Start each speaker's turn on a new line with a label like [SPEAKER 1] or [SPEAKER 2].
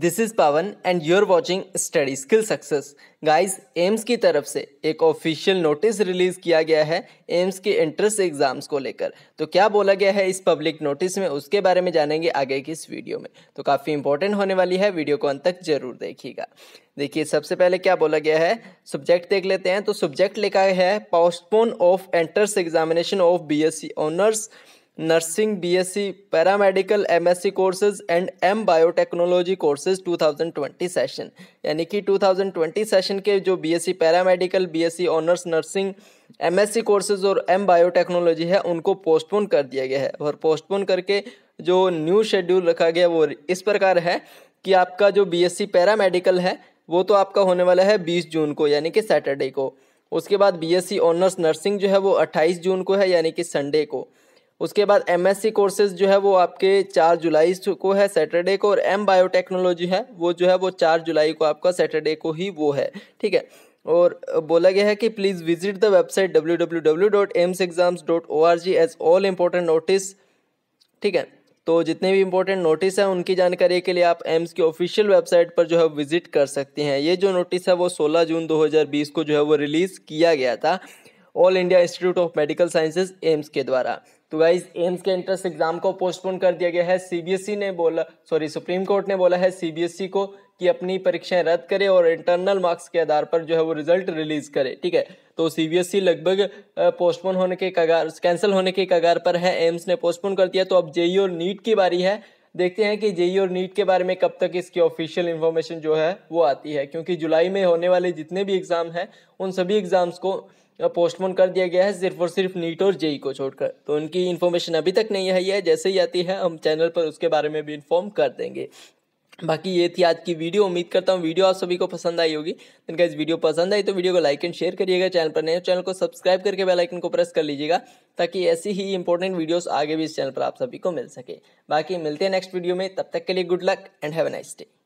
[SPEAKER 1] this is Pawan and you're watching study skill success guys AIIMS की तरफ से एक ऑफिशियल नोटिस रिलीज़ किया गया है एम्स के एंट्रेंस एग्ज़ाम्स को लेकर तो क्या बोला गया है इस पब्लिक नोटिस में उसके बारे में जानेंगे आगे की इस वीडियो में तो काफ़ी इंपॉर्टेंट होने वाली है वीडियो को अंत तक जरूर देखिएगा देखिए सबसे पहले क्या बोला गया है सब्जेक्ट देख लेते हैं तो सब्जेक्ट लिखा है postpone of entrance examination of B S C honours nursing bsc e, paramedical msc e courses and courses two thousand 2020 session यानी कि 2020 सेशन के जो BSc paramedical BSc honours nursing MSc courses और एम बायोटेक्नोलॉजी है उनको postpone कर दिया गया है और पोस्टपोन करके जो न्यू शेड्यूल रखा गया वो इस प्रकार है कि आपका जो बीएससी पैरामेडिकल e है वो तो आपका होने वाला है बीस जून को यानी कि सैटरडे को उसके बाद बीएससी ऑनर्स नर्सिंग जो है वो अट्ठाईस जून को है यानी कि संडे को उसके बाद एम एस सी कोर्सेज जो है वो आपके चार जुलाई को है सैटरडे को और एम बायोटेक्नोलॉजी है वो जो है वो चार जुलाई को आपका सैटरडे को ही वो है ठीक है और बोला गया है कि please visit the website W W W dot AIIMS exams O R G as all important notice ठीक है तो जितने भी इंपॉर्टेंट नोटिस हैं उनकी जानकारी के लिए आप एम्स की ऑफिशियल वेबसाइट पर जो है विजिट कर सकते हैं ये जो नोटिस है वो 16 जून 2020 को जो है वो रिलीज़ किया गया था All India Institute of Medical Sciences AIIMS के द्वारा तो गाइज एम्स के एंट्रेंस एग्जाम को पोस्टपोन कर दिया गया है सीबीएसई e ने बोला सॉरी सुप्रीम कोर्ट ने बोला है सीबीएसई e को कि अपनी परीक्षाएं रद्द करे और इंटरनल मार्क्स के आधार पर जो है वो रिजल्ट रिलीज करे ठीक है तो सीबीएसई e लगभग पोस्टपोन होने के कगार कैंसिल होने के कगार पर है एम्स ने पोस्टपोन कर दिया तो अब जेई और नीट की बारी है देखते हैं कि जेई और नीट के बारे में कब तक इसकी ऑफिशियल इन्फॉर्मेशन जो है वो आती है क्योंकि जुलाई में होने वाले जितने भी एग्ज़ाम हैं उन सभी एग्ज़ाम्स को पोस्टपोन कर दिया गया है सिर्फ और सिर्फ नीट और जेई को छोड़कर तो उनकी इन्फॉर्मेशन अभी तक नहीं आई है जैसे ही आती है हम चैनल पर उसके बारे में भी इन्फॉर्म कर देंगे बाकी ये थी आज की वीडियो उम्मीद करता हूँ वीडियो आप सभी को पसंद आई होगी इनका इस वीडियो पसंद आई तो वीडियो को लाइक एंड शेयर करिएगा चैनल पर नए चैनल को सब्सक्राइब करके बेल आइकन को प्रेस कर लीजिएगा ताकि ऐसी ही इंपॉर्टेंट वीडियोस आगे भी इस चैनल पर आप सभी को मिल सके बाकी मिलते हैं नेक्स्ट वीडियो में तब तक के लिए good luck and have a nice day